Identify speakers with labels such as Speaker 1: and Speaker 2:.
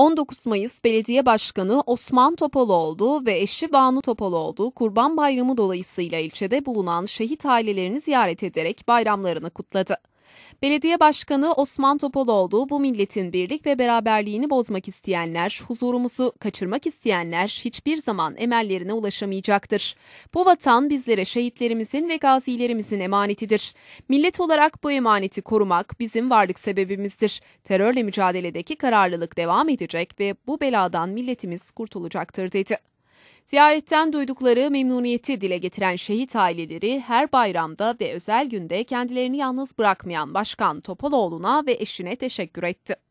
Speaker 1: 19 Mayıs Belediye Başkanı Osman Topaloğlu ve eşi Banu Topaloğlu Kurban Bayramı dolayısıyla ilçede bulunan şehit ailelerini ziyaret ederek bayramlarını kutladı. Belediye Başkanı Osman Topaloğlu bu milletin birlik ve beraberliğini bozmak isteyenler, huzurumuzu kaçırmak isteyenler hiçbir zaman emellerine ulaşamayacaktır. Bu vatan bizlere şehitlerimizin ve gazilerimizin emanetidir. Millet olarak bu emaneti korumak bizim varlık sebebimizdir. Terörle mücadeledeki kararlılık devam edecek ve bu beladan milletimiz kurtulacaktır dedi. Ziyaretten duydukları memnuniyeti dile getiren şehit aileleri her bayramda ve özel günde kendilerini yalnız bırakmayan Başkan Topaloğlu'na ve eşine teşekkür etti.